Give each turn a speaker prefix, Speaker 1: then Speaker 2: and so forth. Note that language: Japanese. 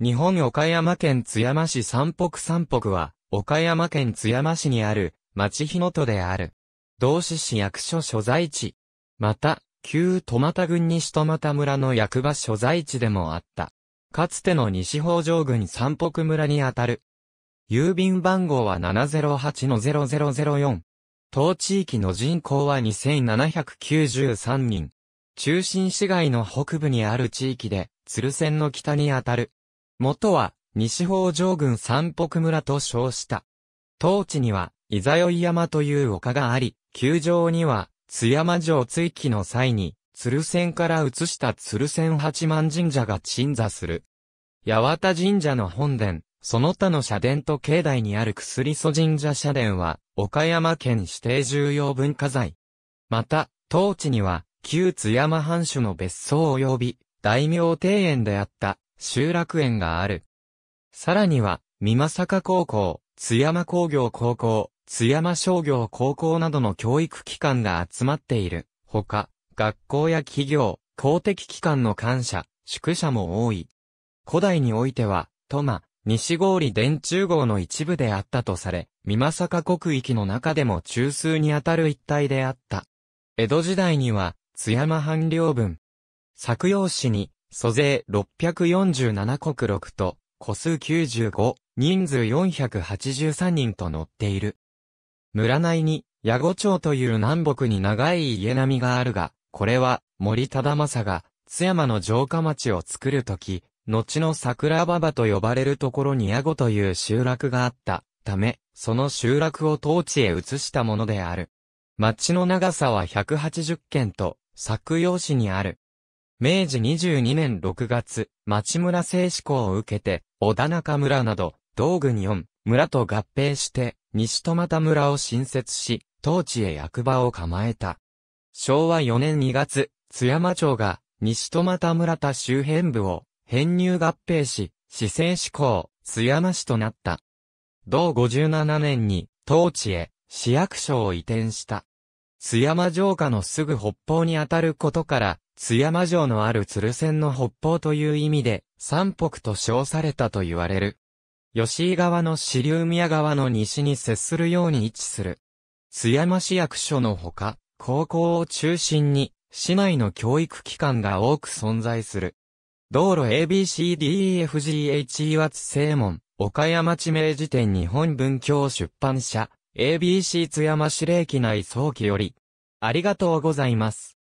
Speaker 1: 日本岡山県津山市三北三北は、岡山県津山市にある、町日の都である。同志市役所所在地。また、旧戸又郡西戸又村の役場所在地でもあった。かつての西北条郡三北村にあたる。郵便番号は708-0004。当地域の人口は2793人。中心市街の北部にある地域で、鶴仙の北にあたる。元は、西方上郡三北村と称した。当地には、伊佐酔山という丘があり、球場には、津山城追記の際に、鶴仙から移した鶴仙八幡神社が鎮座する。八幡神社の本殿、その他の社殿と境内にある薬祖神社社殿は、岡山県指定重要文化財。また、当地には、旧津山藩主の別荘及び、大名庭園であった、集落園がある。さらには、三作高校、津山工業高校、津山商業高校などの教育機関が集まっている。ほか、学校や企業、公的機関の感謝、宿舎も多い。古代においては、トマ、西郡電中号の一部であったとされ、三作国域の中でも中枢にあたる一帯であった。江戸時代には、津山藩領分。作用紙に、租税647国6と、個数95、人数483人と載っている。村内に、矢後町という南北に長い家並みがあるが、これは、森忠政が、津山の城下町を作るとき、後の桜馬場と呼ばれるところに矢後という集落があったため、その集落を当地へ移したものである。町の長さは180軒と、作用市にある。明治22年6月、町村制施行を受けて、小田中村など、道具に4村と合併して、西戸又村を新設し、当地へ役場を構えた。昭和4年2月、津山町が、西戸又村田周辺部を、編入合併し、市政施行、津山市となった。同57年に、当地へ、市役所を移転した。津山城下のすぐ北方にあたることから、津山城のある鶴仙の北方という意味で、三北と称されたと言われる。吉井川の支流宮川の西に接するように位置する。津山市役所のほか、高校を中心に、市内の教育機関が多く存在する。道路 ABCDEFGHE 和津正門、岡山地名辞典日本文教出版社、ABC 津山市令機内早期より。ありがとうございます。